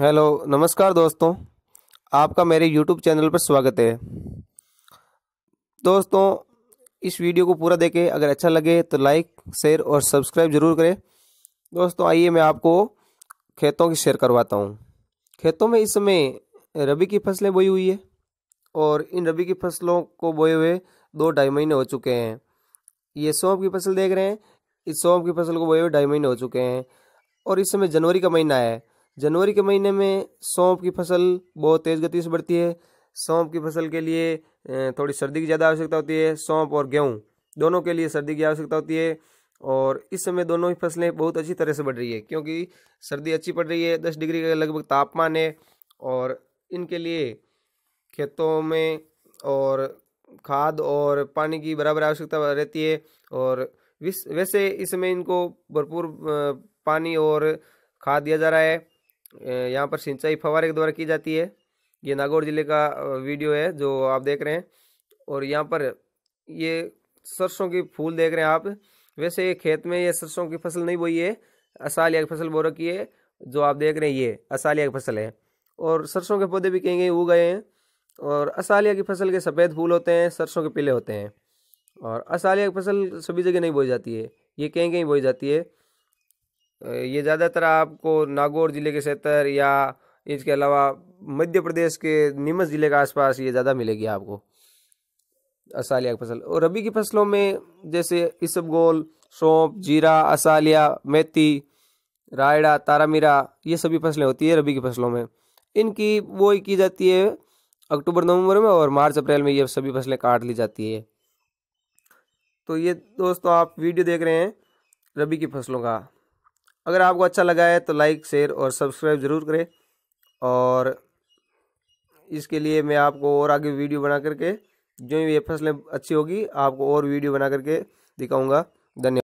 hello नमस्कार दोस्तों आपका मेरे यूट्यूब चैनल पर स्वागत है दोस्तों इस वीडियो को पूरा देखें अगर अच्छा लगे तो लाइक शेयर और सब्सक्राइब ज़रूर करें दोस्तों आइए मैं आपको खेतों की शेयर करवाता हूँ खेतों में इस समय रबी की फसलें बोई हुई है और इन रबी की फसलों को बोए हुए दो ढाई महीने हो चुके हैं ये सौंप की फसल देख रहे हैं इस सौंप की फसल को बोए हुए ढाई महीने हो चुके हैं और इस समय जनवरी का महीना है जनवरी के महीने में सौंप की फसल बहुत तेज़ गति से बढ़ती है सौंप की फसल के लिए थोड़ी सर्दी की ज़्यादा आवश्यकता होती है सौंप और गेहूँ दोनों के लिए सर्दी की आवश्यकता होती है और इस समय दोनों ही फसलें बहुत अच्छी तरह से बढ़ रही है क्योंकि सर्दी अच्छी पड़ रही है दस डिग्री का लगभग तापमान है और इनके लिए खेतों में और खाद और पानी की बराबर आवश्यकता रहती है और वैसे इस समय इनको भरपूर पानी और खाद दिया जा रहा है यहाँ पर सिंचाई फवारे के द्वारा की जाती है ये नागौर जिले का वीडियो है जो आप देख रहे हैं और यहाँ पर ये सरसों की फूल देख रहे हैं आप वैसे ये खेत में ये सरसों की फसल नहीं बोई है असालिया की फसल बो रखी है जो आप देख रहे हैं ये असालिया की फसल है और सरसों के पौधे भी कहीं कहीं उग गए हैं और असालिया की फसल के सफ़ेद फूल होते हैं सरसों के पीले होते हैं और असालिया की फसल सभी जगह नहीं बोई जाती है ये कहीं कहीं बोई जाती है ये ज़्यादातर आपको नागौर ज़िले के क्षेत्र या इसके अलावा मध्य प्रदेश के नीमच ज़िले के आसपास ये ज़्यादा मिलेगी आपको असालिया की फसल और रबी की फसलों में जैसे इसबगोल सौंप जीरा असालिया मेथी रायड़ा तारामीरा ये सभी फसलें होती है रबी की फसलों में इनकी बोई की जाती है अक्टूबर नवंबर में और मार्च अप्रैल में ये सभी फसलें काट ली जाती है तो ये दोस्तों आप वीडियो देख रहे हैं रबी की फसलों का अगर आपको अच्छा लगा है तो लाइक शेयर और सब्सक्राइब ज़रूर करें और इसके लिए मैं आपको और आगे वीडियो बना करके जो भी फसलें अच्छी होगी आपको और वीडियो बना करके दिखाऊँगा धन्यवाद